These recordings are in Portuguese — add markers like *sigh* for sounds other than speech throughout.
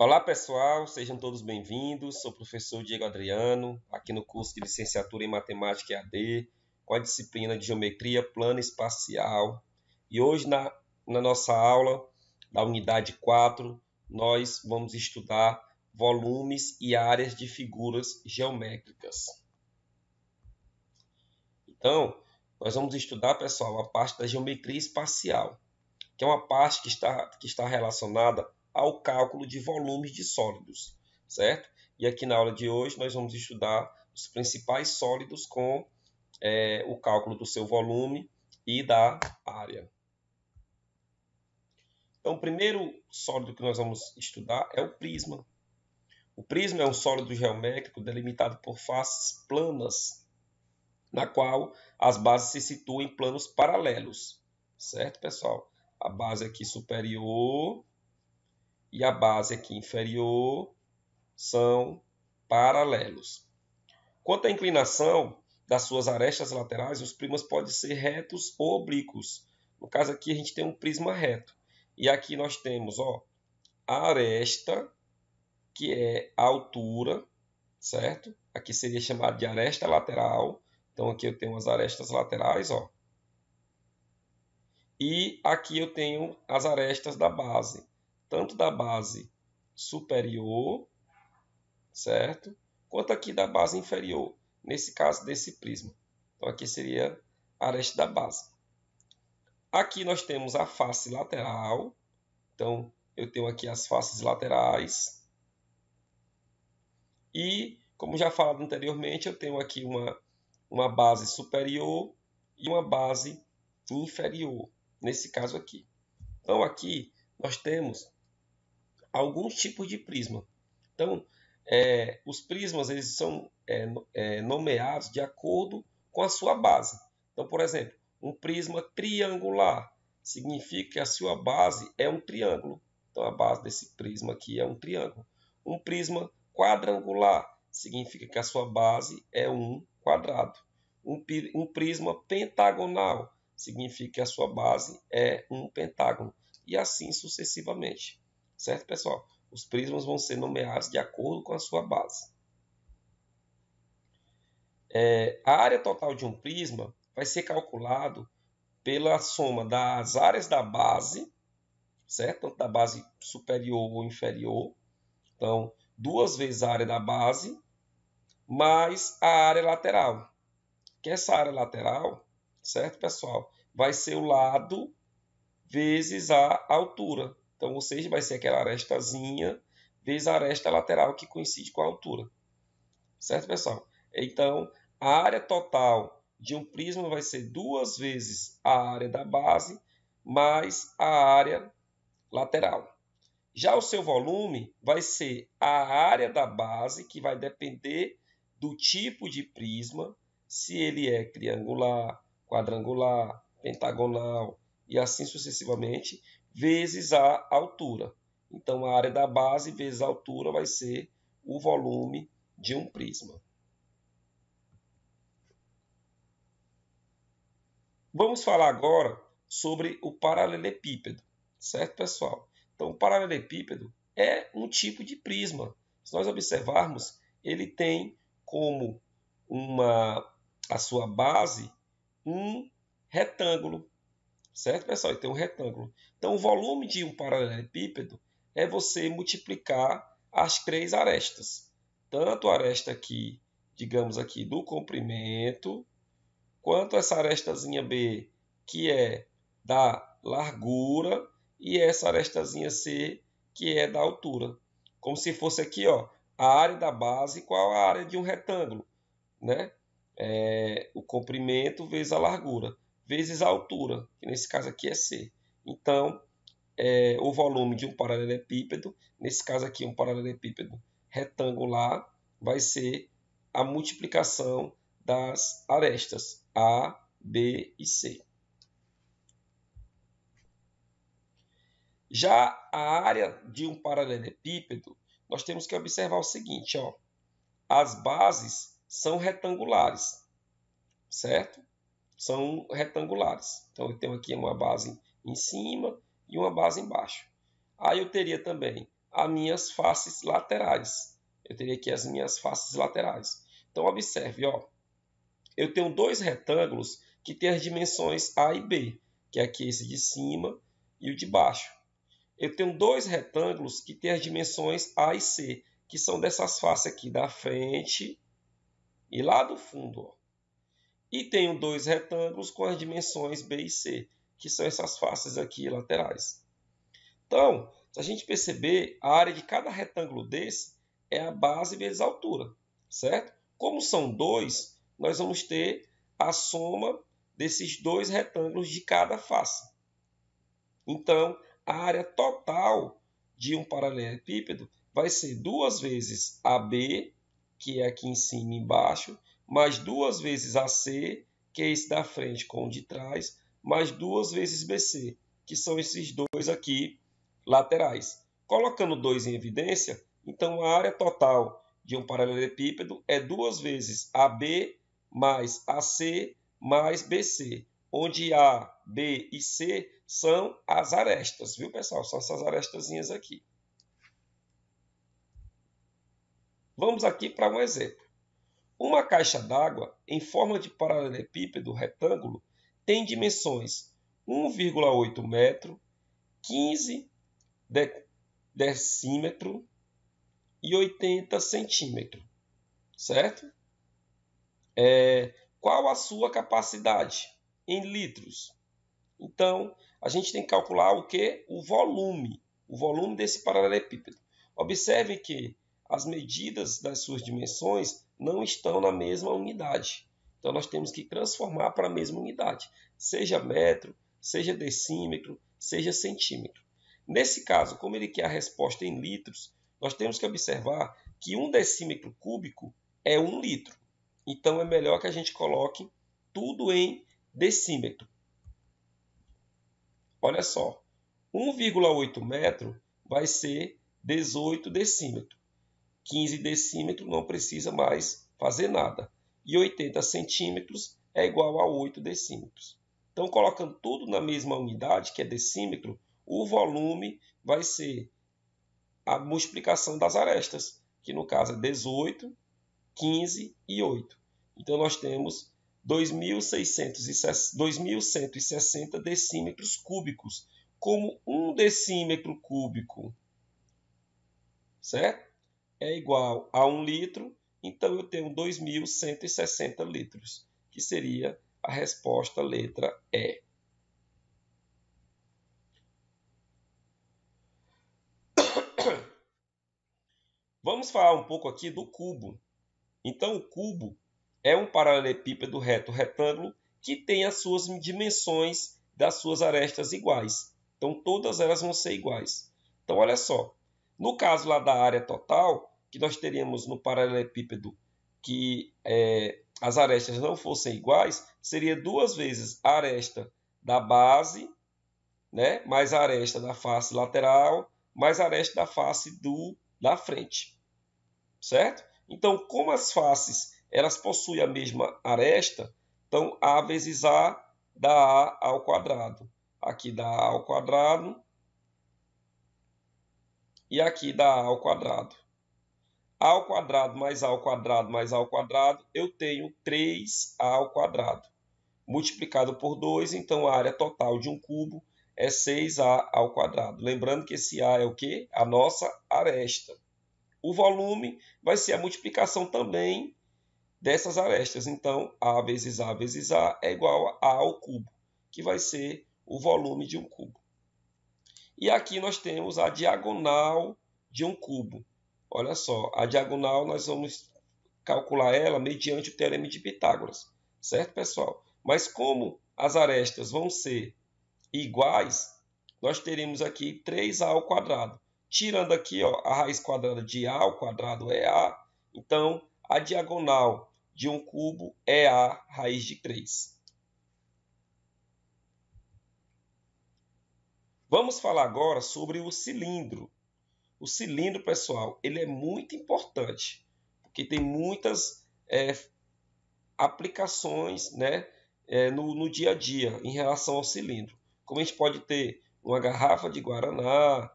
Olá pessoal, sejam todos bem-vindos. Sou o professor Diego Adriano, aqui no curso de Licenciatura em Matemática EAD, com a disciplina de Geometria Plana Espacial. E hoje, na, na nossa aula da unidade 4, nós vamos estudar volumes e áreas de figuras geométricas. Então, nós vamos estudar, pessoal, a parte da geometria espacial, que é uma parte que está, que está relacionada ao cálculo de volumes de sólidos, certo? E aqui na aula de hoje nós vamos estudar os principais sólidos com é, o cálculo do seu volume e da área. Então, o primeiro sólido que nós vamos estudar é o prisma. O prisma é um sólido geométrico delimitado por faces planas, na qual as bases se situam em planos paralelos, certo, pessoal? A base aqui superior e a base aqui inferior são paralelos. Quanto à inclinação das suas arestas laterais, os prismas podem ser retos ou oblíquos. No caso aqui, a gente tem um prisma reto. E aqui nós temos ó, a aresta, que é a altura, certo? Aqui seria chamado de aresta lateral. Então, aqui eu tenho as arestas laterais, ó. E aqui eu tenho as arestas da base tanto da base superior, certo? Quanto aqui da base inferior, nesse caso desse prisma. Então aqui seria a aresta da base. Aqui nós temos a face lateral. Então eu tenho aqui as faces laterais. E, como já falado anteriormente, eu tenho aqui uma, uma base superior e uma base inferior, nesse caso aqui. Então aqui nós temos alguns tipos de prisma. Então, é, os prismas eles são é, é, nomeados de acordo com a sua base. Então, por exemplo, um prisma triangular significa que a sua base é um triângulo. Então, a base desse prisma aqui é um triângulo. Um prisma quadrangular significa que a sua base é um quadrado. Um, um prisma pentagonal significa que a sua base é um pentágono. E assim sucessivamente. Certo, pessoal? Os prismas vão ser nomeados de acordo com a sua base. É, a área total de um prisma vai ser calculado pela soma das áreas da base, certo? Tanto da base superior ou inferior. Então, duas vezes a área da base, mais a área lateral. Que essa área lateral, certo, pessoal? Vai ser o lado vezes a altura. Então, ou seja, vai ser aquela arestazinha vezes a aresta lateral que coincide com a altura. Certo, pessoal? Então, a área total de um prisma vai ser duas vezes a área da base mais a área lateral. Já o seu volume vai ser a área da base, que vai depender do tipo de prisma, se ele é triangular, quadrangular, pentagonal e assim sucessivamente, vezes a altura. Então, a área da base vezes a altura vai ser o volume de um prisma. Vamos falar agora sobre o paralelepípedo, certo, pessoal? Então, o paralelepípedo é um tipo de prisma. Se nós observarmos, ele tem como uma a sua base um retângulo. Certo, pessoal? E tem um retângulo. Então, o volume de um paralelepípedo é você multiplicar as três arestas. Tanto a aresta aqui, digamos aqui, do comprimento, quanto essa arestazinha B, que é da largura, e essa arestazinha C, que é da altura. Como se fosse aqui, ó, a área da base qual a área de um retângulo, né? É, o comprimento vezes a largura vezes a altura, que nesse caso aqui é C. Então, é, o volume de um paralelepípedo, nesse caso aqui um paralelepípedo retangular, vai ser a multiplicação das arestas A, B e C. Já a área de um paralelepípedo, nós temos que observar o seguinte, ó, as bases são retangulares, certo? são retangulares. Então eu tenho aqui uma base em cima e uma base embaixo. Aí eu teria também as minhas faces laterais. Eu teria aqui as minhas faces laterais. Então observe, ó, eu tenho dois retângulos que têm as dimensões A e B, que é aqui esse de cima e o de baixo. Eu tenho dois retângulos que têm as dimensões A e C, que são dessas faces aqui da frente e lá do fundo. Ó. E tenho dois retângulos com as dimensões B e C, que são essas faces aqui laterais. Então, se a gente perceber, a área de cada retângulo desse é a base vezes a altura, certo? Como são dois, nós vamos ter a soma desses dois retângulos de cada face. Então, a área total de um paralelepípedo vai ser duas vezes AB, que é aqui em cima e embaixo, mais duas vezes AC, que é esse da frente com o de trás, mais duas vezes BC, que são esses dois aqui laterais. Colocando dois em evidência, então a área total de um paralelepípedo é duas vezes AB mais AC mais BC, onde A, B e C são as arestas, viu pessoal? São essas arestazinhas aqui. Vamos aqui para um exemplo. Uma caixa d'água em forma de paralelepípedo retângulo tem dimensões 1,8 metro, 15 decímetro e 80 centímetro, certo? É, qual a sua capacidade em litros? Então, a gente tem que calcular o que? O volume, o volume desse paralelepípedo. Observe que as medidas das suas dimensões não estão na mesma unidade. Então nós temos que transformar para a mesma unidade, seja metro, seja decímetro, seja centímetro. Nesse caso, como ele quer a resposta em litros, nós temos que observar que um decímetro cúbico é um litro. Então é melhor que a gente coloque tudo em decímetro. Olha só, 1,8 metro vai ser 18 decímetro. 15 decímetros não precisa mais fazer nada. E 80 centímetros é igual a 8 decímetros. Então, colocando tudo na mesma unidade, que é decímetro, o volume vai ser a multiplicação das arestas, que no caso é 18, 15 e 8. Então, nós temos 2.160 decímetros cúbicos, como um decímetro cúbico, certo? é igual a 1 litro, então eu tenho 2.160 litros, que seria a resposta letra E. *coughs* Vamos falar um pouco aqui do cubo. Então, o cubo é um paralelepípedo reto retângulo que tem as suas dimensões das suas arestas iguais. Então, todas elas vão ser iguais. Então, olha só, no caso lá da área total, que nós teríamos no paralelepípedo que é, as arestas não fossem iguais, seria duas vezes a aresta da base, né, mais a aresta da face lateral, mais a aresta da face do, da frente. Certo? Então, como as faces elas possuem a mesma aresta, então a vezes a dá a ao quadrado. Aqui dá a ao quadrado, e aqui dá a ao quadrado. a ao quadrado mais a ao quadrado mais a ao quadrado, eu tenho 3a ao quadrado. Multiplicado por 2, então a área total de um cubo é 6a ao quadrado. Lembrando que esse a é o quê? A nossa aresta. O volume vai ser a multiplicação também dessas arestas. Então, a vezes a vezes a é igual a a ao cubo, que vai ser o volume de um cubo. E aqui nós temos a diagonal de um cubo. Olha só, a diagonal nós vamos calcular ela mediante o teorema de Pitágoras, certo, pessoal? Mas como as arestas vão ser iguais, nós teremos aqui 3a ao quadrado. Tirando aqui ó, a raiz quadrada de a ao quadrado é a, então a diagonal de um cubo é a raiz de 3. Vamos falar agora sobre o cilindro. O cilindro, pessoal, ele é muito importante, porque tem muitas é, aplicações né, é, no, no dia a dia em relação ao cilindro. Como a gente pode ter uma garrafa de guaraná,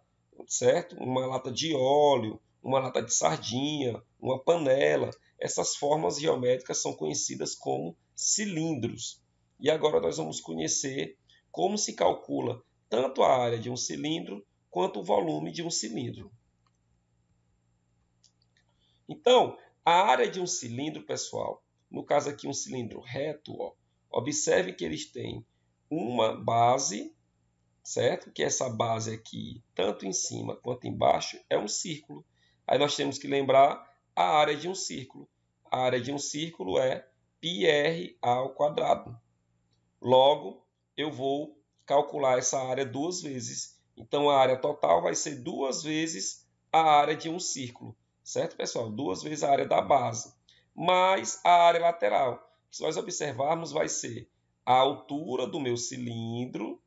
certo? Uma lata de óleo, uma lata de sardinha, uma panela. Essas formas geométricas são conhecidas como cilindros. E agora nós vamos conhecer como se calcula tanto a área de um cilindro quanto o volume de um cilindro. Então, a área de um cilindro, pessoal, no caso aqui um cilindro reto, ó, observe que eles têm uma base, certo? Que essa base aqui, tanto em cima quanto embaixo, é um círculo. Aí nós temos que lembrar a área de um círculo. A área de um círculo é πr ao quadrado. Logo, eu vou calcular essa área duas vezes. Então, a área total vai ser duas vezes a área de um círculo, certo, pessoal? Duas vezes a área da base, mais a área lateral. se nós observarmos, vai ser a altura do meu cilindro,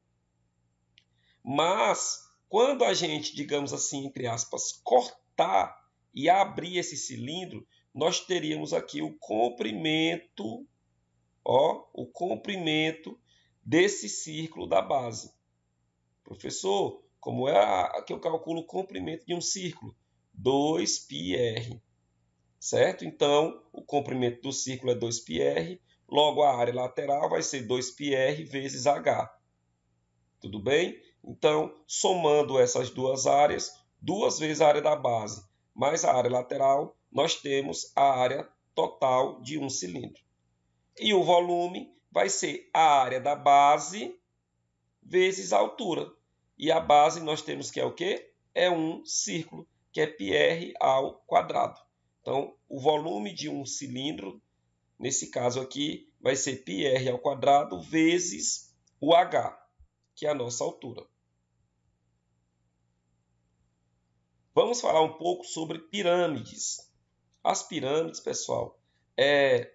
mas quando a gente, digamos assim, entre aspas, cortar e abrir esse cilindro, nós teríamos aqui o comprimento, ó, o comprimento desse círculo da base. Professor, como é a, que eu calculo o comprimento de um círculo? 2πr. Certo? Então, o comprimento do círculo é 2πr, logo a área lateral vai ser 2πr vezes h. Tudo bem? Então, somando essas duas áreas, duas vezes a área da base mais a área lateral, nós temos a área total de um cilindro. E o volume vai ser a área da base vezes a altura. E a base nós temos que é o quê? É um círculo, que é πr ao quadrado. Então, o volume de um cilindro, nesse caso aqui, vai ser πr ao quadrado vezes o h, que é a nossa altura. Vamos falar um pouco sobre pirâmides. As pirâmides, pessoal, é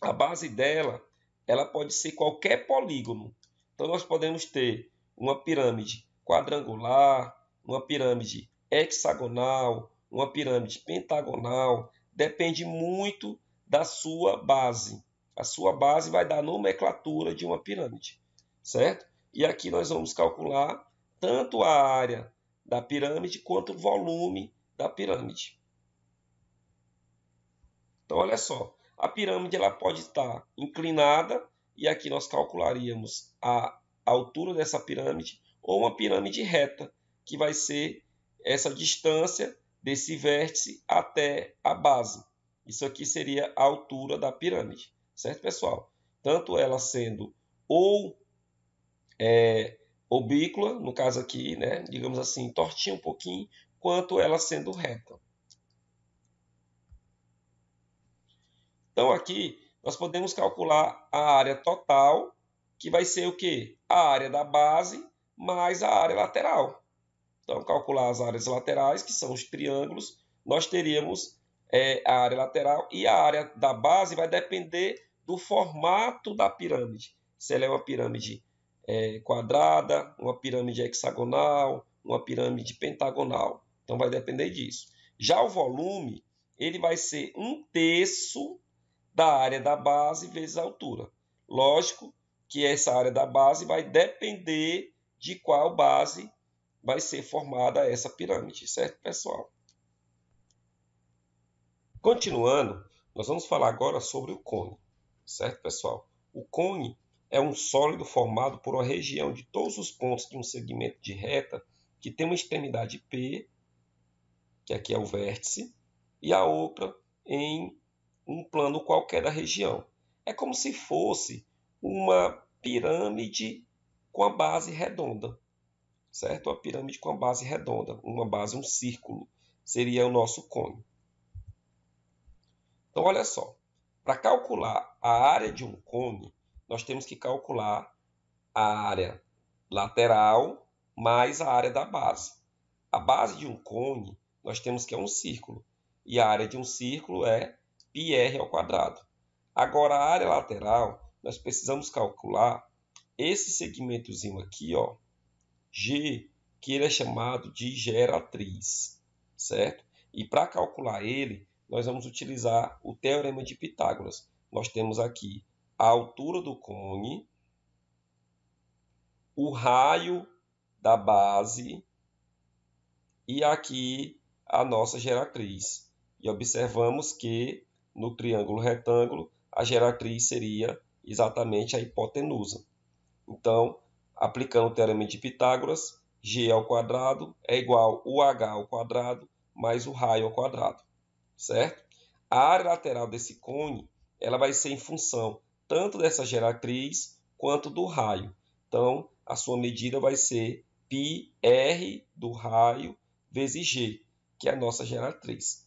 a base dela ela pode ser qualquer polígono. Então nós podemos ter uma pirâmide quadrangular, uma pirâmide hexagonal, uma pirâmide pentagonal, depende muito da sua base. A sua base vai dar a nomenclatura de uma pirâmide, certo? E aqui nós vamos calcular tanto a área da pirâmide quanto o volume da pirâmide. Então, olha só, a pirâmide ela pode estar inclinada e aqui nós calcularíamos a altura dessa pirâmide ou uma pirâmide reta, que vai ser essa distância desse vértice até a base. Isso aqui seria a altura da pirâmide, certo, pessoal? Tanto ela sendo ou é, obícula, no caso aqui, né, digamos assim, tortinha um pouquinho, quanto ela sendo reta. Então aqui nós podemos calcular a área total, que vai ser o quê? A área da base mais a área lateral. Então, calcular as áreas laterais, que são os triângulos, nós teríamos é, a área lateral e a área da base vai depender do formato da pirâmide. Se ela é uma pirâmide é, quadrada, uma pirâmide hexagonal, uma pirâmide pentagonal. Então, vai depender disso. Já o volume, ele vai ser um terço da área da base vezes a altura. Lógico que essa área da base vai depender de qual base vai ser formada essa pirâmide, certo, pessoal? Continuando, nós vamos falar agora sobre o cone, certo, pessoal? O cone é um sólido formado por uma região de todos os pontos de um segmento de reta que tem uma extremidade P, que aqui é o vértice, e a outra em um plano qualquer da região. É como se fosse uma pirâmide com a base redonda, certo? Uma pirâmide com a base redonda, uma base, um círculo, seria o nosso cone. Então, olha só, para calcular a área de um cone, nós temos que calcular a área lateral mais a área da base. A base de um cone, nós temos que é um círculo, e a área de um círculo é πr ao quadrado. Agora, a área lateral, nós precisamos calcular esse segmentozinho aqui, ó, G, que ele é chamado de geratriz, certo? E para calcular ele, nós vamos utilizar o Teorema de Pitágoras. Nós temos aqui a altura do cone, o raio da base e aqui a nossa geratriz. E observamos que no triângulo retângulo, a geratriz seria exatamente a hipotenusa. Então, aplicando o teorema de Pitágoras, g ao quadrado é igual o h ao quadrado mais o raio ao quadrado, certo? A área lateral desse cone, ela vai ser em função tanto dessa geratriz quanto do raio. Então, a sua medida vai ser π r do raio vezes g, que é a nossa geratriz.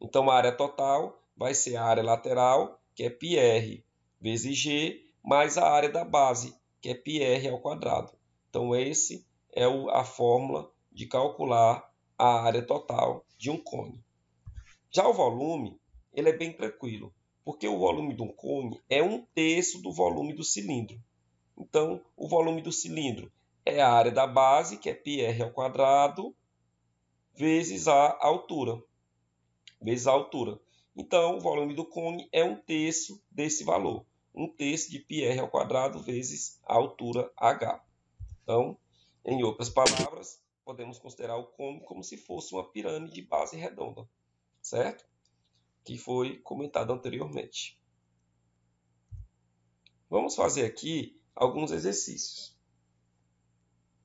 Então, a área total vai ser a área lateral, que é πr vezes g, mais a área da base, que é πr ao quadrado. Então, esse é o, a fórmula de calcular a área total de um cone. Já o volume, ele é bem tranquilo, porque o volume de um cone é um terço do volume do cilindro. Então, o volume do cilindro é a área da base, que é πr ao quadrado, vezes a altura. Vezes a altura. Então, o volume do cone é um terço desse valor, um terço de πr ao quadrado vezes a altura h. Então, em outras palavras, podemos considerar o cone como se fosse uma pirâmide de base redonda, certo? Que foi comentado anteriormente. Vamos fazer aqui alguns exercícios.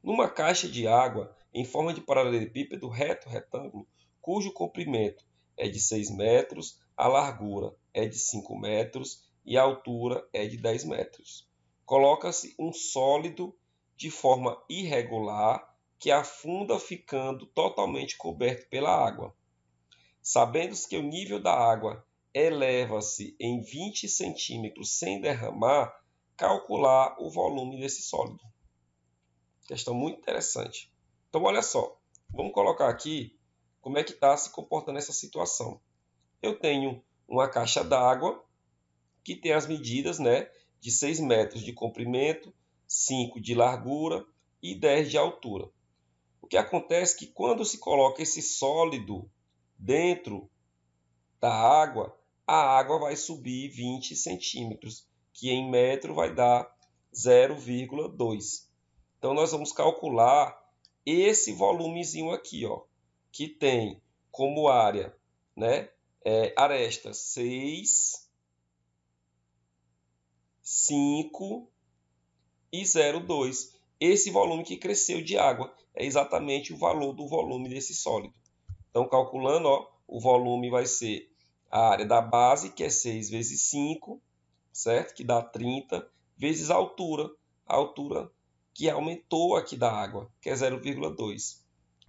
Numa caixa de água em forma de paralelepípedo reto retângulo, cujo comprimento é de 6 metros, a largura é de 5 metros e a altura é de 10 metros. Coloca-se um sólido de forma irregular que afunda ficando totalmente coberto pela água. Sabendo que o nível da água eleva-se em 20 centímetros sem derramar, calcular o volume desse sólido. Questão muito interessante. Então, olha só, vamos colocar aqui como é que está se comportando essa situação. Eu tenho uma caixa d'água que tem as medidas né, de 6 metros de comprimento, 5 de largura e 10 de altura. O que acontece é que quando se coloca esse sólido dentro da água, a água vai subir 20 centímetros, que em metro vai dar 0,2. Então, nós vamos calcular esse volumezinho aqui, ó, que tem como área né, é, aresta 6, 5 e 0,2. Esse volume que cresceu de água é exatamente o valor do volume desse sólido. Então, calculando, ó, o volume vai ser a área da base, que é 6 vezes 5, certo? Que dá 30, vezes a altura, a altura que aumentou aqui da água, que é 0,2.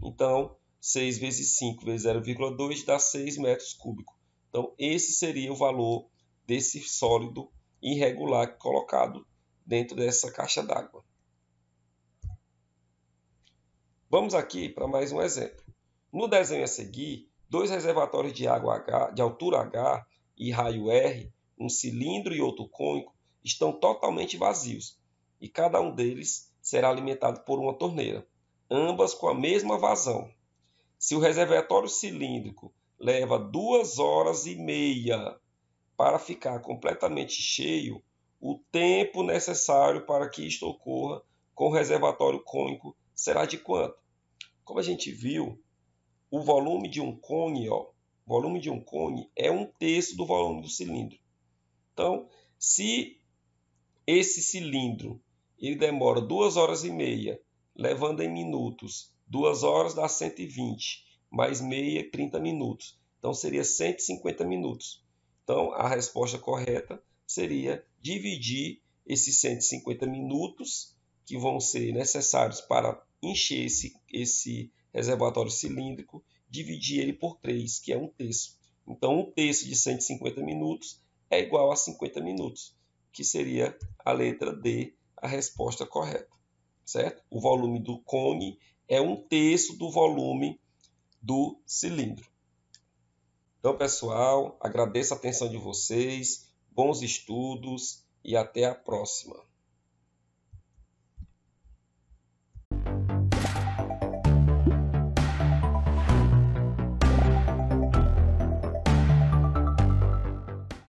Então, 6 vezes 5 vezes 0,2 dá 6 metros cúbicos. Então, esse seria o valor desse sólido irregular colocado dentro dessa caixa d'água. Vamos aqui para mais um exemplo. No desenho a seguir, dois reservatórios de água H, de altura H e raio R, um cilindro e outro cônico, estão totalmente vazios e cada um deles será alimentado por uma torneira, ambas com a mesma vazão. Se o reservatório cilíndrico leva duas horas e meia para ficar completamente cheio, o tempo necessário para que isto ocorra com o reservatório cônico será de quanto? Como a gente viu, o volume de um cone, ó, volume de um cone é um terço do volume do cilindro. Então, se esse cilindro ele demora duas horas e meia, levando em minutos 2 horas dá 120, mais meia, 30 minutos. Então seria 150 minutos. Então a resposta correta seria dividir esses 150 minutos que vão ser necessários para encher esse, esse reservatório cilíndrico, dividir ele por 3, que é um terço. Então, um terço de 150 minutos é igual a 50 minutos, que seria a letra D, a resposta correta. Certo? O volume do cone é um terço do volume do cilindro. Então, pessoal, agradeço a atenção de vocês, bons estudos e até a próxima.